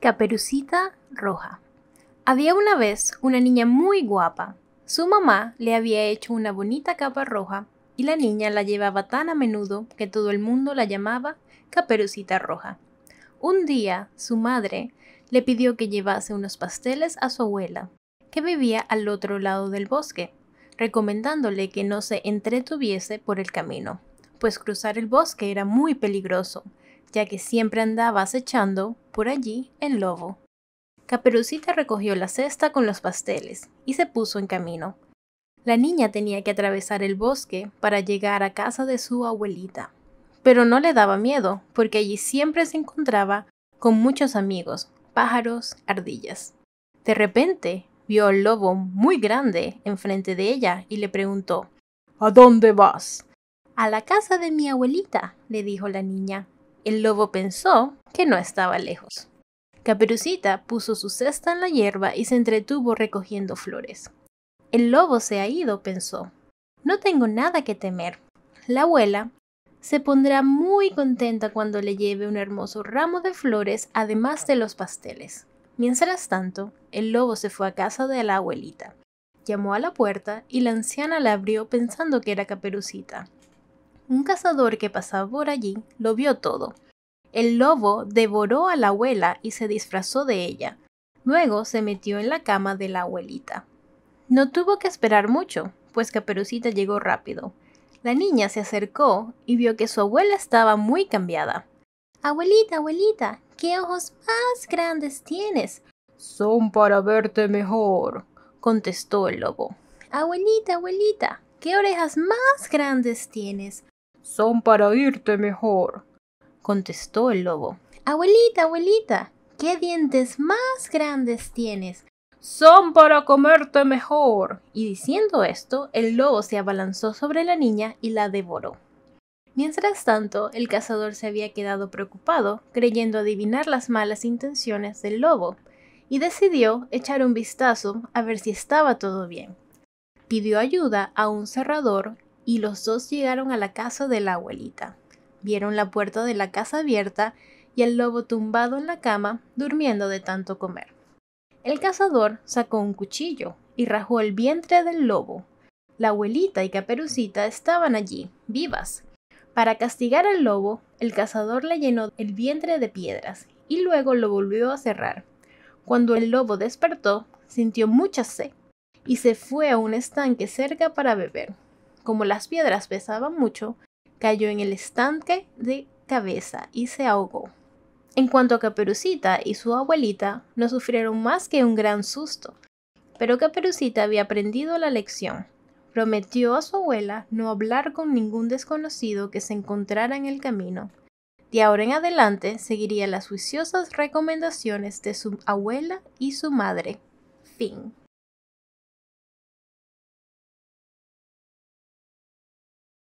Caperucita Roja. Había una vez una niña muy guapa. Su mamá le había hecho una bonita capa roja y la niña la llevaba tan a menudo que todo el mundo la llamaba Caperucita Roja. Un día, su madre le pidió que llevase unos pasteles a su abuela, que vivía al otro lado del bosque, recomendándole que no se entretuviese por el camino, pues cruzar el bosque era muy peligroso ya que siempre andaba acechando por allí el lobo. Caperucita recogió la cesta con los pasteles y se puso en camino. La niña tenía que atravesar el bosque para llegar a casa de su abuelita, pero no le daba miedo, porque allí siempre se encontraba con muchos amigos, pájaros, ardillas. De repente vio al lobo muy grande enfrente de ella y le preguntó ¿A dónde vas? A la casa de mi abuelita, le dijo la niña. El lobo pensó que no estaba lejos. Caperucita puso su cesta en la hierba y se entretuvo recogiendo flores. El lobo se ha ido, pensó. No tengo nada que temer. La abuela se pondrá muy contenta cuando le lleve un hermoso ramo de flores, además de los pasteles. Mientras tanto, el lobo se fue a casa de la abuelita. Llamó a la puerta y la anciana la abrió pensando que era Caperucita un cazador que pasaba por allí lo vio todo. El lobo devoró a la abuela y se disfrazó de ella. Luego se metió en la cama de la abuelita. No tuvo que esperar mucho, pues Caperucita llegó rápido. La niña se acercó y vio que su abuela estaba muy cambiada. Abuelita, abuelita, qué ojos más grandes tienes. Son para verte mejor, contestó el lobo. Abuelita, abuelita, qué orejas más grandes tienes. Son para irte mejor, contestó el lobo. Abuelita, abuelita, ¿qué dientes más grandes tienes? Son para comerte mejor. Y diciendo esto, el lobo se abalanzó sobre la niña y la devoró. Mientras tanto, el cazador se había quedado preocupado, creyendo adivinar las malas intenciones del lobo, y decidió echar un vistazo a ver si estaba todo bien. Pidió ayuda a un cerrador y los dos llegaron a la casa de la abuelita. Vieron la puerta de la casa abierta y el lobo tumbado en la cama, durmiendo de tanto comer. El cazador sacó un cuchillo y rajó el vientre del lobo. La abuelita y Caperucita estaban allí, vivas. Para castigar al lobo, el cazador le llenó el vientre de piedras y luego lo volvió a cerrar. Cuando el lobo despertó, sintió mucha sed y se fue a un estanque cerca para beber como las piedras pesaban mucho, cayó en el estanque de cabeza y se ahogó. En cuanto a Caperucita y su abuelita, no sufrieron más que un gran susto, pero Caperucita había aprendido la lección. Prometió a su abuela no hablar con ningún desconocido que se encontrara en el camino. De ahora en adelante seguiría las juiciosas recomendaciones de su abuela y su madre. Fin.